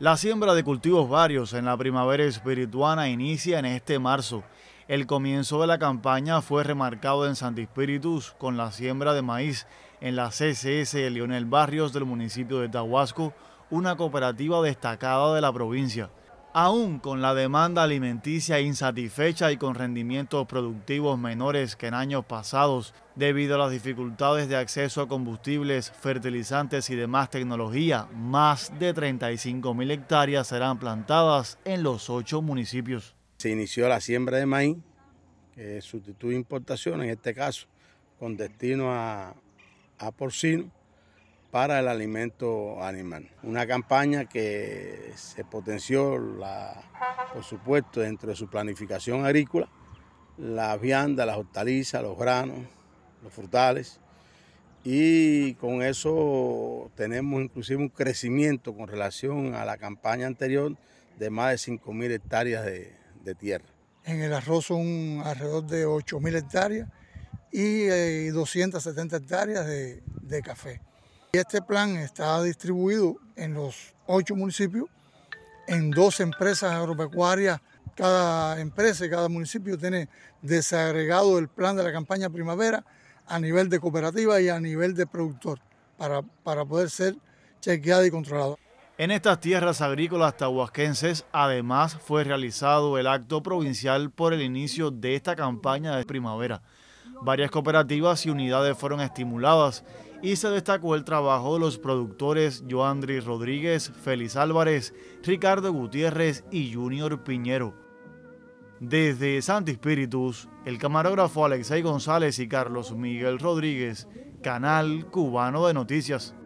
La siembra de cultivos varios en la primavera espirituana inicia en este marzo. El comienzo de la campaña fue remarcado en Santi con la siembra de maíz en la CCS Leonel Barrios del municipio de Tahuasco, una cooperativa destacada de la provincia aún con la demanda alimenticia insatisfecha y con rendimientos productivos menores que en años pasados, debido a las dificultades de acceso a combustibles, fertilizantes y demás tecnología, más de 35.000 hectáreas serán plantadas en los ocho municipios. Se inició la siembra de maíz, que sustituye importaciones, en este caso con destino a porcino para el alimento animal. Una campaña que se potenció, por supuesto, dentro de su planificación agrícola, la viandas, las hortalizas, los granos, los frutales. Y con eso tenemos inclusive un crecimiento con relación a la campaña anterior de más de 5.000 hectáreas de, tierra. En el arroz son alrededor de 8.000 hectáreas y 270 eh, hectáreas de café. Este plan está distribuido en los ocho municipios, en dos empresas agropecuarias. Cada empresa y cada municipio tiene desagregado el plan de la campaña primavera a nivel de cooperativa y a nivel de productor para, para poder ser chequeado y controlado. En estas tierras agrícolas tahuasquenses, además, fue realizado el acto provincial por el inicio de esta campaña de primavera. Varias cooperativas y unidades fueron estimuladas y se destacó el trabajo de los productores Joandri Rodríguez, Félix Álvarez, Ricardo Gutiérrez y Junior Piñero. Desde Santi Espíritus, el camarógrafo Alexei González y Carlos Miguel Rodríguez, Canal Cubano de Noticias.